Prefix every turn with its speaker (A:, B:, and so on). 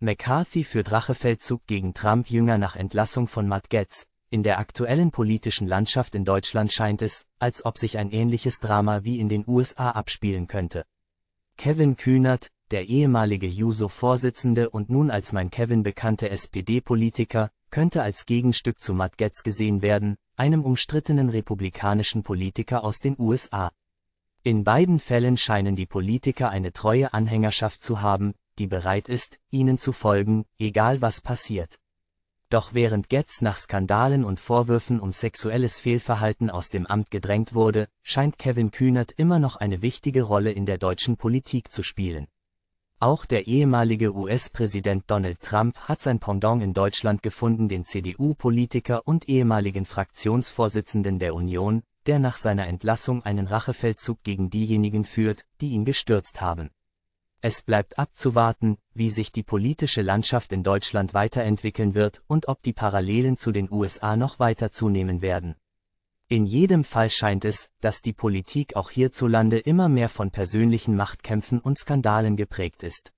A: McCarthy führt Rachefeldzug gegen Trump jünger nach Entlassung von Matt Getz. In der aktuellen politischen Landschaft in Deutschland scheint es, als ob sich ein ähnliches Drama wie in den USA abspielen könnte. Kevin Kühnert, der ehemalige Juso-Vorsitzende und nun als mein Kevin bekannte SPD-Politiker, könnte als Gegenstück zu Matt Getz gesehen werden, einem umstrittenen republikanischen Politiker aus den USA. In beiden Fällen scheinen die Politiker eine treue Anhängerschaft zu haben, die bereit ist, ihnen zu folgen, egal was passiert. Doch während Getz nach Skandalen und Vorwürfen um sexuelles Fehlverhalten aus dem Amt gedrängt wurde, scheint Kevin Kühnert immer noch eine wichtige Rolle in der deutschen Politik zu spielen. Auch der ehemalige US-Präsident Donald Trump hat sein Pendant in Deutschland gefunden, den CDU-Politiker und ehemaligen Fraktionsvorsitzenden der Union, der nach seiner Entlassung einen Rachefeldzug gegen diejenigen führt, die ihn gestürzt haben. Es bleibt abzuwarten, wie sich die politische Landschaft in Deutschland weiterentwickeln wird und ob die Parallelen zu den USA noch weiter zunehmen werden. In jedem Fall scheint es, dass die Politik auch hierzulande immer mehr von persönlichen Machtkämpfen und Skandalen geprägt ist.